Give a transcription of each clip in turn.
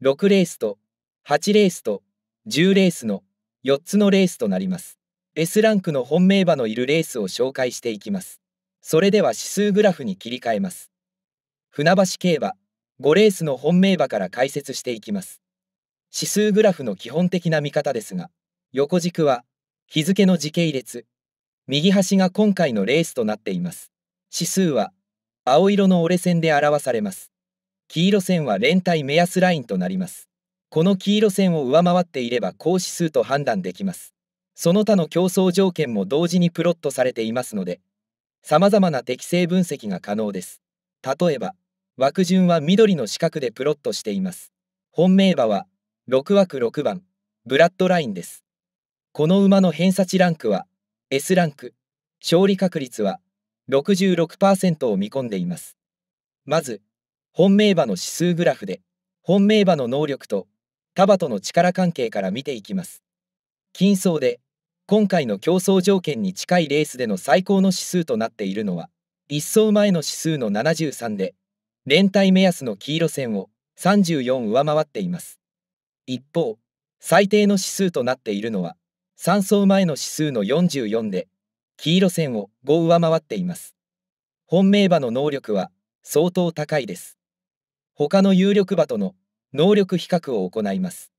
6レースと8レースと10レースの4つのレースとなります。S ランクの本命馬のいるレースを紹介していきます。それでは指数グラフに切り替えます。船橋競馬5レースの本命馬から解説していきます。指数グラフの基本的な見方ですが、横軸は日付の時系列、右端が今回のレースとなっています。指数は青色の折れ線で表されます。黄色線は連帯目安ラインとなります。この黄色線を上回っていれば高指数と判断できます。その他の競争条件も同時にプロットされていますので、様々な適正分析が可能です。例えば、枠順は緑の四角でプロットしています。本命馬は、6枠6番、ブラッドラインです。この馬の偏差値ランクは、S ランク、勝利確率は66%を見込んでいます。まず、本命馬の指数グラフで本命馬の能力と束との力関係から見ていきます金層で今回の競争条件に近いレースでの最高の指数となっているのは1走前の指数の73で連帯目安の黄色線を34上回っています一方最低の指数となっているのは3走前の指数の44で黄色線を5上回っています本命馬の能力は相当高いです他の有力馬との能力比較を行います。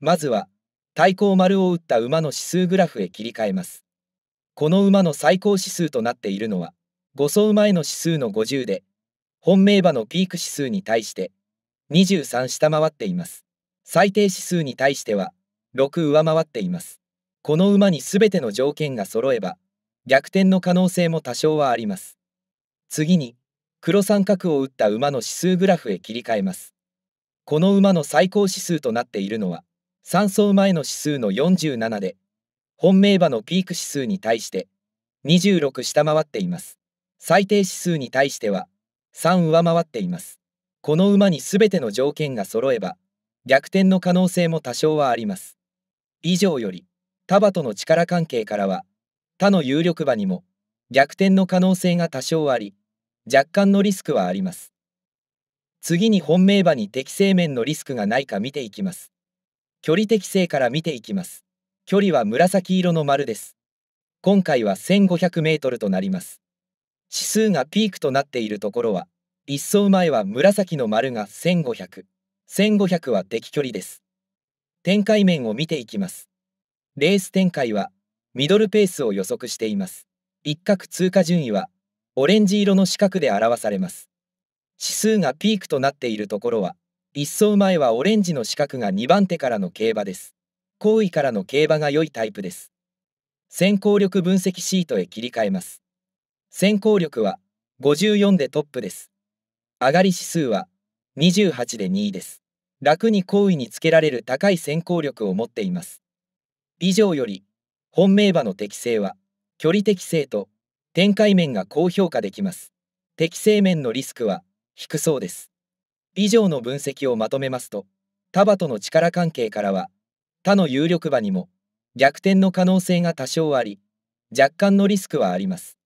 まずは、対抗丸を打った馬の指数グラフへ切り替えます。この馬の最高指数となっているのは、5走前の指数の50で、本命馬のピーク指数に対して23下回っています。最低指数に対しては6上回っています。この馬に全ての条件が揃えば、逆転の可能性も多少はあります。次に、黒三角を打った馬の指数グラフへ切り替えます。この馬の最高指数となっているのは、3走前の指数の47で、本命馬のピーク指数に対して、26下回っています。最低指数に対しては、3上回っています。この馬に全ての条件が揃えば、逆転の可能性も多少はあります。以上より、タバとの力関係からは、他の有力馬にも、逆転の可能性が多少あり、若干のリスクはあります。次に本命場に適正面のリスクがないか見ていきます。距離適正から見ていきます。距離は紫色の丸です。今回は1500メートルとなります。指数がピークとなっているところは、一層前は紫の丸が1500、1500は適距離です。展開面を見ていきます。レース展開は、ミドルペースを予測しています。一角通過順位はオレンジ色の四角で表されます。指数がピークとなっているところは、一走前はオレンジの四角が2番手からの競馬です。後位からの競馬が良いタイプです。先行力分析シートへ切り替えます。先行力は54でトップです。上がり指数は28で2位です。楽に好位につけられる高い先行力を持っています。以上より、本命馬の適性は、距離適性と展開面が高評価できます。適正面のリスクは低そうです。以上の分析をまとめますと、他馬との力関係からは、他の有力馬にも逆転の可能性が多少あり、若干のリスクはあります。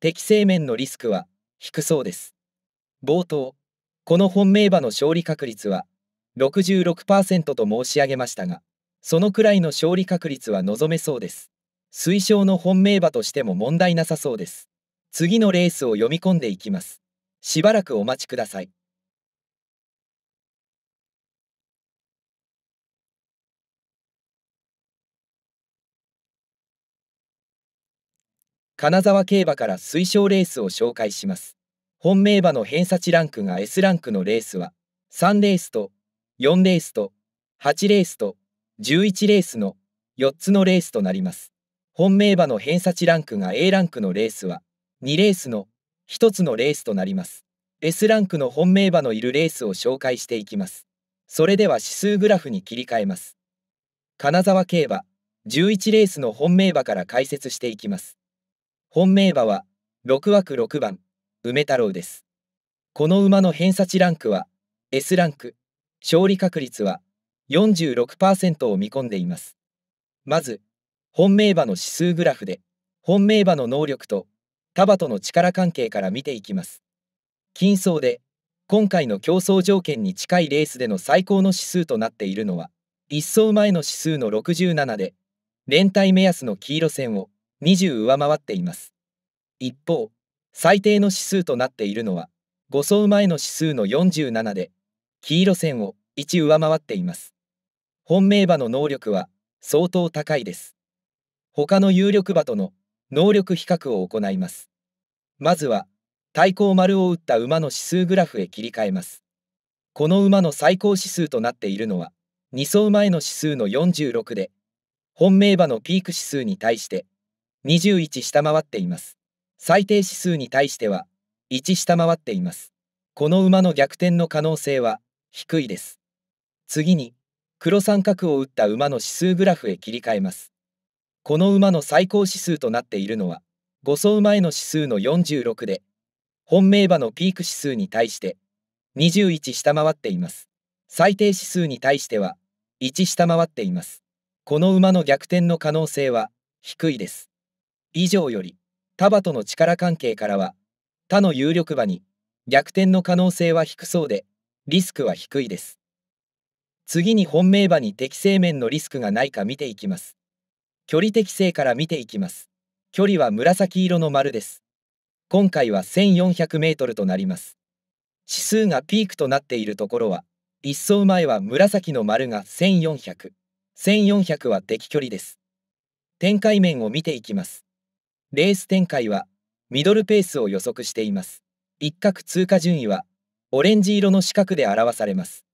適正面のリスクは低そうです。冒頭、この本命馬の勝利確率は66%と申し上げましたが、そのくらいの勝利確率は望めそうです。推奨の本命馬としても問題なさそうです。次のレースを読み込んでいきます。しばらくお待ちください。金沢競馬から推奨レースを紹介します。本命馬の偏差値ランクが S ランクのレースは、3レースと4レースと8レースと11レースの4つのレースとなります。本命馬の偏差値ランクが A ランクのレースは2レースの1つのレースとなります S ランクの本命馬のいるレースを紹介していきますそれでは指数グラフに切り替えます金沢競馬11レースの本命馬から解説していきます本命馬は6枠6番梅太郎ですこの馬の偏差値ランクは S ランク勝利確率は46%を見込んでいますまず本命馬の指数グラフで本命馬の能力と束との力関係から見ていきます金層で今回の競争条件に近いレースでの最高の指数となっているのは1走前の指数の67で連帯目安の黄色線を20上回っています一方最低の指数となっているのは5走前の指数の47で黄色線を1上回っています本命馬の能力は相当高いです他の有力馬との能力比較を行います。まずは、対抗丸を打った馬の指数グラフへ切り替えます。この馬の最高指数となっているのは、2走前の指数の46で、本命馬のピーク指数に対して21下回っています。最低指数に対しては1下回っています。この馬の逆転の可能性は低いです。次に、黒三角を打った馬の指数グラフへ切り替えます。この馬の最高指数となっているのは、5走前の指数の46で、本命馬のピーク指数に対して、21下回っています。最低指数に対しては、1下回っています。この馬の逆転の可能性は、低いです。以上より、タバとの力関係からは、他の有力馬に、逆転の可能性は低そうで、リスクは低いです。次に本命馬に適正面のリスクがないか見ていきます。距離適性から見ていきます。距離は紫色の丸です。今回は1400メートルとなります。指数がピークとなっているところは、一走前は紫の丸が1400、1400は敵距離です。展開面を見ていきます。レース展開は、ミドルペースを予測しています。一角通過順位は、オレンジ色の四角で表されます。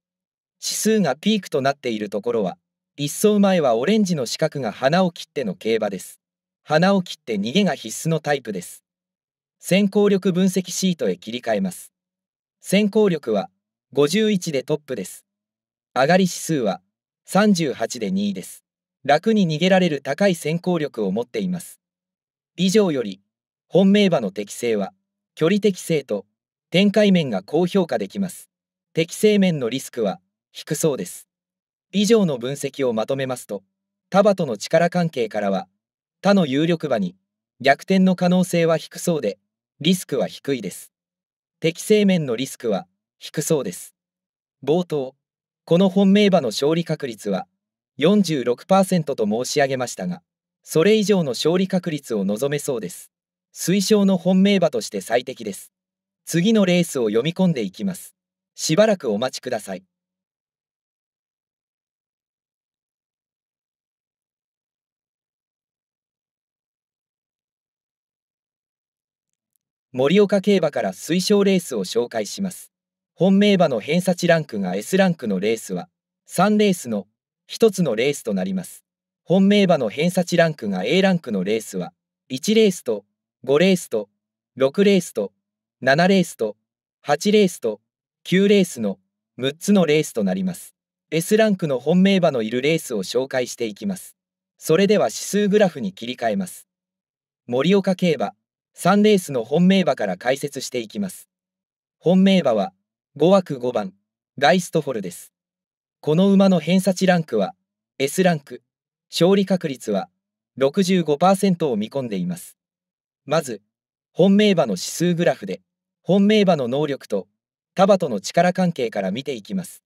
指数がピークとなっているところは、一走前はオレンジの四角が鼻を切っての競馬です。鼻を切って逃げが必須のタイプです。先行力分析シートへ切り替えます。先行力は51でトップです。上がり指数は38で2位です。楽に逃げられる高い先行力を持っています。以上より、本命馬の適性は、距離適性と展開面が高評価できます。適性面のリスクは低そうです。以上の分析をまとめますと他馬との力関係からは他の有力馬に逆転の可能性は低そうでリスクは低いです適正面のリスクは低そうです冒頭この本命馬の勝利確率は46%と申し上げましたがそれ以上の勝利確率を望めそうです推奨の本命馬として最適です次のレースを読み込んでいきますしばらくお待ちください盛岡競馬から推奨レースを紹介します。本命馬の偏差値ランクが S ランクのレースは、3レースの1つのレースとなります。本命馬の偏差値ランクが A ランクのレースは、1レースと5レースと6レースと7レースと8レースと9レースの6つのレースとなります。S ランクの本命馬のいるレースを紹介していきます。それでは指数グラフに切り替えます。盛岡競馬サンレースの本命馬から解説していきます。本命馬は5枠5番ガイストフォルです。この馬の偏差値ランクは S ランク、勝利確率は65%を見込んでいます。まず、本命馬の指数グラフで、本命馬の能力とタバとの力関係から見ていきます。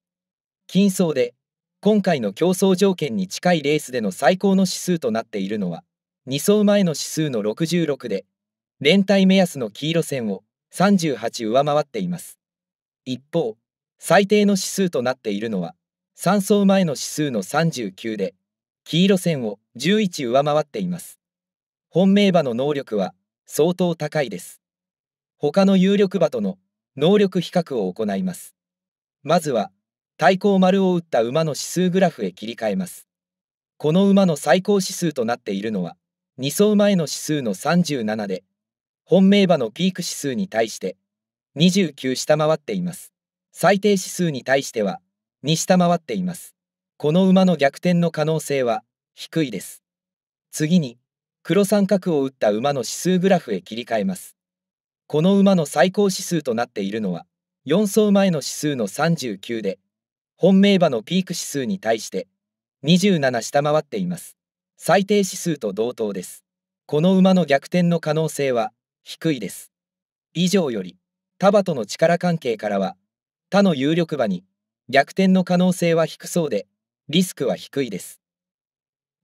金層で、今回の競争条件に近いレースでの最高の指数となっているのは、2走前の指数の66で、連帯目安の黄色線を38上回っています。一方、最低の指数となっているのは、3走前の指数の39で、黄色線を11上回っています。本命馬の能力は相当高いです。他の有力馬との能力比較を行います。まずは、対抗丸を打った馬の指数グラフへ切り替えます。この馬の最高指数となっているのは、2走前の指数の37で、本命馬のピーク指数に対して29下回っています。最低指数に対しては2下回っています。この馬の逆転の可能性は低いです。次に黒三角を打った馬の指数グラフへ切り替えます。この馬の最高指数となっているのは4走前の指数の39で本命馬のピーク指数に対して27下回っています。最低指数と同等です。この馬の逆転の可能性は低いです。以上より、他馬との力関係からは、他の有力馬に逆転の可能性は低そうで、リスクは低いです。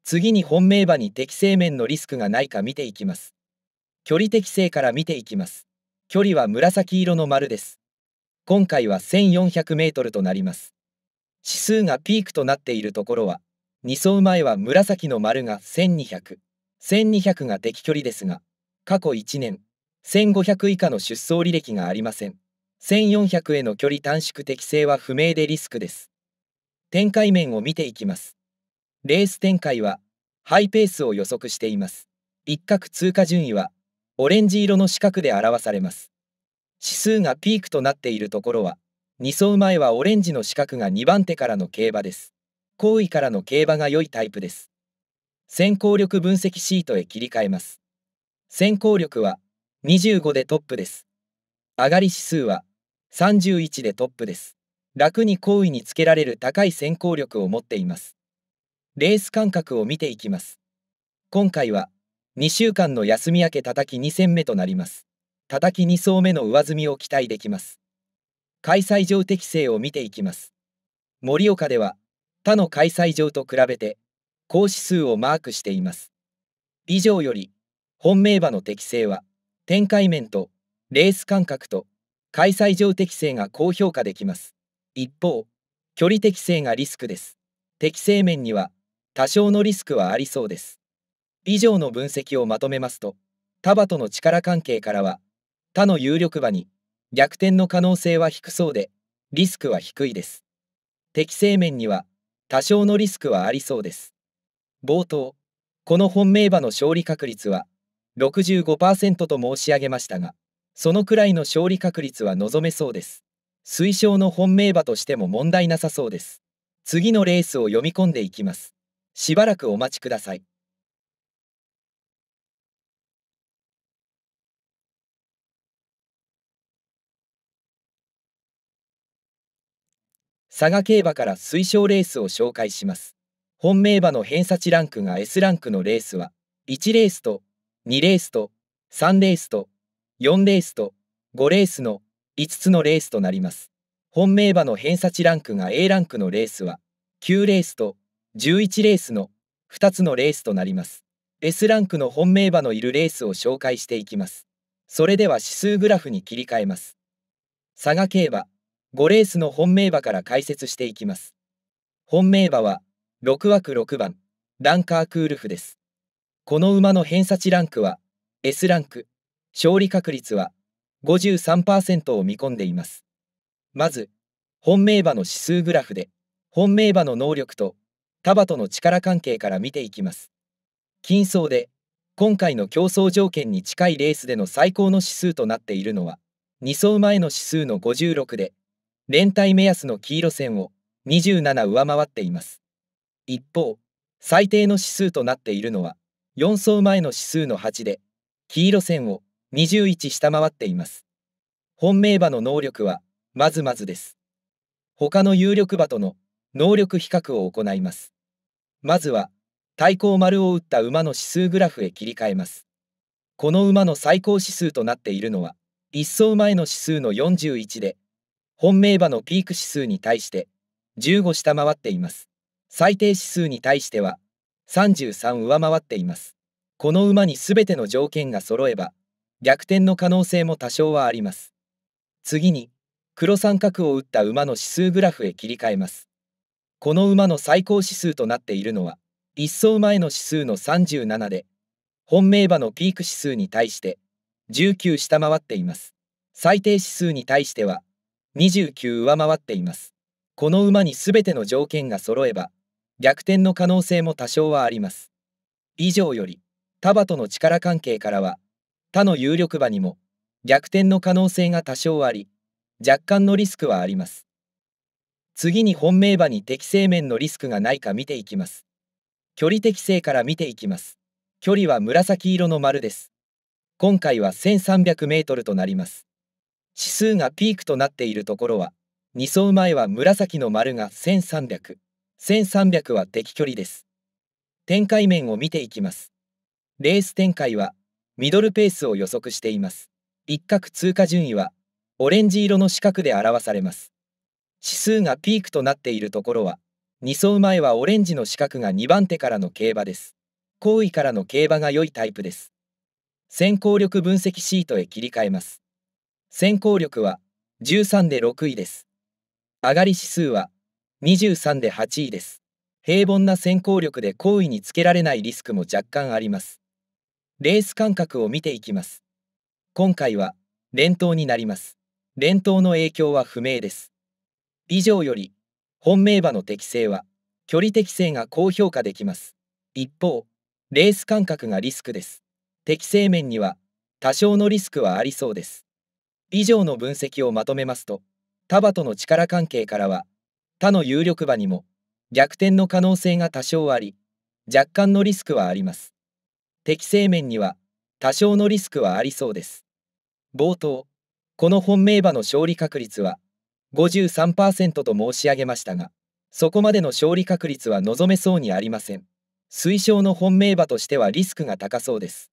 次に本命馬に適正面のリスクがないか見ていきます。距離適正から見ていきます。距離は紫色の丸です。今回は1400メートルとなります。指数がピークとなっているところは、2走前は紫の丸が1200、1200が適距離ですが、過去1年、1500以下の出走履歴がありません。1400への距離短縮適性は不明でリスクです。展開面を見ていきます。レース展開は、ハイペースを予測しています。一角通過順位は、オレンジ色の四角で表されます。指数がピークとなっているところは、2走前はオレンジの四角が2番手からの競馬です。後位からの競馬が良いタイプです。先行力分析シートへ切り替えます。先行力は、25でトップです。上がり指数は31でトップです。楽に好位につけられる高い先行力を持っています。レース間隔を見ていきます。今回は2週間の休み明け叩き2戦目となります。叩き2層目の上積みを期待できます。開催場適性を見ていきます。盛岡では他の開催場と比べて高指数をマークしています。以上より本命馬の適性は展開面とレース感覚と開催上適性が高評価できます。一方、距離適性がリスクです。適性面には多少のリスクはありそうです。以上の分析をまとめますと、他馬との力関係からは、他の有力馬に逆転の可能性は低そうで、リスクは低いです。適正面には多少のリスクはありそうです。冒頭、この本命馬の勝利確率は65%と申し上げましたが、そのくらいの勝利確率は望めそうです。推奨の本命馬としても問題なさそうです。次のレースを読み込んでいきます。しばらくお待ちください。佐賀競馬から推奨レースを紹介します。本命馬の偏差値ランクが S ランクのレースは、1レースと2レースと3レースと4レースと5レースの5つのレースとなります。本命馬の偏差値ランクが A ランクのレースは9レースと11レースの2つのレースとなります。S ランクの本命馬のいるレースを紹介していきます。それでは指数グラフに切り替えます。佐賀競馬5レースの本命馬から解説していきます。本命馬は6枠6番ランカークールフです。この馬の偏差値ランクは S ランク、勝利確率は53%を見込んでいます。まず、本命馬の指数グラフで、本命馬の能力とタバとの力関係から見ていきます。金層で、今回の競争条件に近いレースでの最高の指数となっているのは、2走前の指数の56で、連帯目安の黄色線を27上回っています。一方、最低の指数となっているのは、4層前の指数の8で、黄色線を21下回っています。本命馬の能力は、まずまずです。他の有力馬との能力比較を行います。まずは、対抗丸を打った馬の指数グラフへ切り替えます。この馬の最高指数となっているのは、1走前の指数の41で、本命馬のピーク指数に対して、15下回っています。最低指数に対しては、33上回っています。この馬に全ての条件が揃えば、逆転の可能性も多少はあります。次に、黒三角を打った馬の指数グラフへ切り替えます。この馬の最高指数となっているのは、一走前の指数の37で、本命馬のピーク指数に対して19下回っています。最低指数に対しては29上回っています。この馬に全ての条件が揃えば、逆転の可能性も多少はあります。以上より、他馬との力関係からは、他の有力馬にも逆転の可能性が多少あり、若干のリスクはあります。次に本命馬に適正面のリスクがないか見ていきます。距離適正から見ていきます。距離は紫色の丸です。今回は1300メートルとなります。指数がピークとなっているところは、2走前は紫の丸が1300。1300は敵距離です。展開面を見ていきます。レース展開は、ミドルペースを予測しています。一角通過順位は、オレンジ色の四角で表されます。指数がピークとなっているところは、2走前はオレンジの四角が2番手からの競馬です。後位からの競馬が良いタイプです。先行力分析シートへ切り替えます。先行力は13で6位です。上がり指数は23で8位です。平凡な先行力で好意につけられないリスクも若干あります。レース間隔を見ていきます。今回は、連投になります。連投の影響は不明です。以上より、本命馬の適性は、距離適性が高評価できます。一方、レース間隔がリスクです。適性面には、多少のリスクはありそうです。以上の分析をまとめますと、タバとの力関係からは、他の有力馬にも逆転の可能性が多少あり、若干のリスクはあります。適正面には多少のリスクはありそうです。冒頭、この本命馬の勝利確率は53%と申し上げましたが、そこまでの勝利確率は望めそうにありません。推奨の本命馬としてはリスクが高そうです。